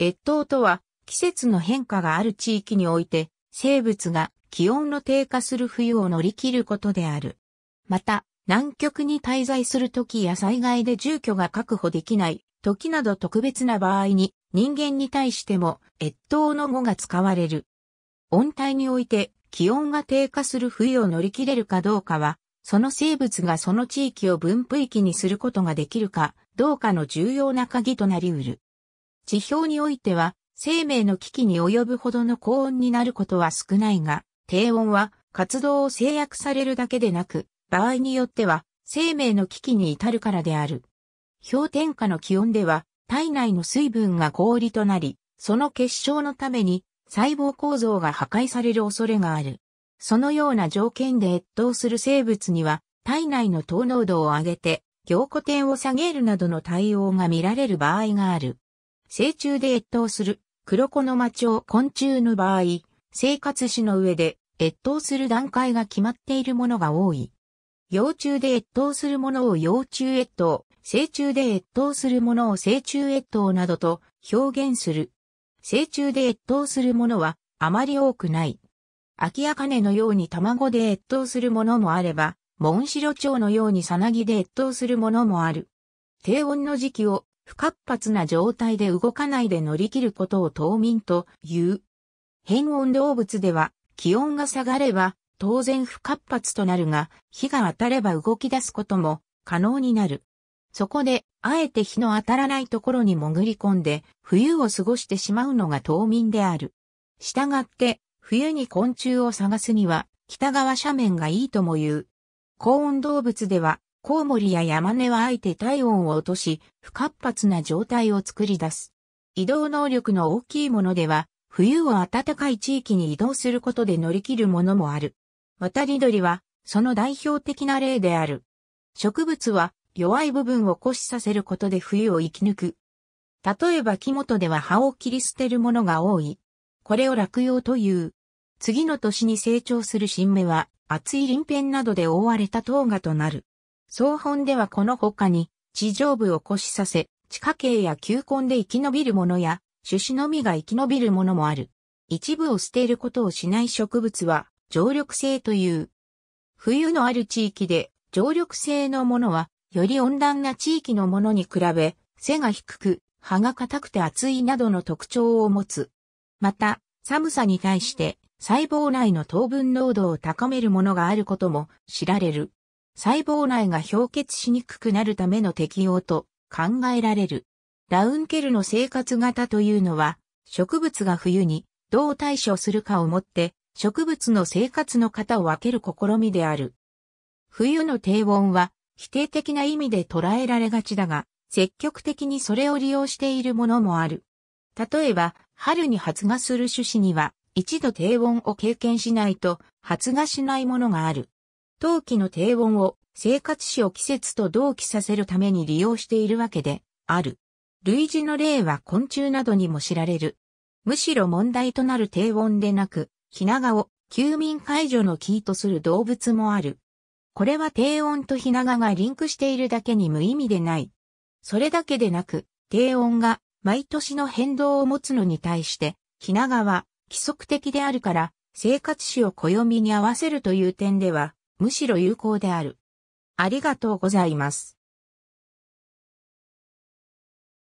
越冬とは、季節の変化がある地域において、生物が気温の低下する冬を乗り切ることである。また、南極に滞在する時や災害で住居が確保できない時など特別な場合に、人間に対しても越冬の語が使われる。温帯において気温が低下する冬を乗り切れるかどうかは、その生物がその地域を分布域にすることができるかどうかの重要な鍵となり得る。地表においては、生命の危機に及ぶほどの高温になることは少ないが、低温は活動を制約されるだけでなく、場合によっては生命の危機に至るからである。氷点下の気温では、体内の水分が氷となり、その結晶のために細胞構造が破壊される恐れがある。そのような条件で越冬する生物には、体内の糖濃度を上げて、凝固点を下げるなどの対応が見られる場合がある。成虫で越冬する、黒子の町鳥昆虫の場合、生活史の上で越冬する段階が決まっているものが多い。幼虫で越冬するものを幼虫越冬、成虫で越冬するものを成虫越冬などと表現する。成虫で越冬するものはあまり多くない。アキアカネのように卵で越冬するものもあれば、モンシロチョウのようにサナギで越冬するものもある。低温の時期を不活発な状態で動かないで乗り切ることを冬眠という。変温動物では気温が下がれば当然不活発となるが、日が当たれば動き出すことも可能になる。そこで、あえて日の当たらないところに潜り込んで、冬を過ごしてしまうのが冬眠である。したがって、冬に昆虫を探すには、北側斜面がいいとも言う。高温動物では、コウモリやヤマネはあえて体温を落とし、不活発な状態を作り出す。移動能力の大きいものでは、冬を暖かい地域に移動することで乗り切るものもある。渡り鳥は、その代表的な例である。植物は、弱い部分を固視させることで冬を生き抜く。例えば木元では葉を切り捨てるものが多い。これを落葉という。次の年に成長する新芽は、厚い鱗片などで覆われた塔芽となる。総本ではこの他に、地上部を越しさせ、地下茎や球根で生き延びるものや、種子のみが生き延びるものもある。一部を捨てることをしない植物は、常緑性という。冬のある地域で、常緑性のものは、より温暖な地域のものに比べ、背が低く、葉が硬くて厚いなどの特徴を持つ。また、寒さに対して、細胞内の糖分濃度を高めるものがあることも知られる。細胞内が氷結しにくくなるための適用と考えられる。ラウンケルの生活型というのは、植物が冬にどう対処するかをもって、植物の生活の型を分ける試みである。冬の低温は否定的な意味で捉えられがちだが、積極的にそれを利用しているものもある。例えば、春に発芽する種子には、一度低温を経験しないと発芽しないものがある。冬季の低温を生活史を季節と同期させるために利用しているわけである。類似の例は昆虫などにも知られる。むしろ問題となる低温でなく、ひなを休眠解除のキーとする動物もある。これは低温とひながリンクしているだけに無意味でない。それだけでなく、低温が毎年の変動を持つのに対して、ひなは規則的であるから、生活史を暦に合わせるという点では、むしろ有効である。ありがとうございます。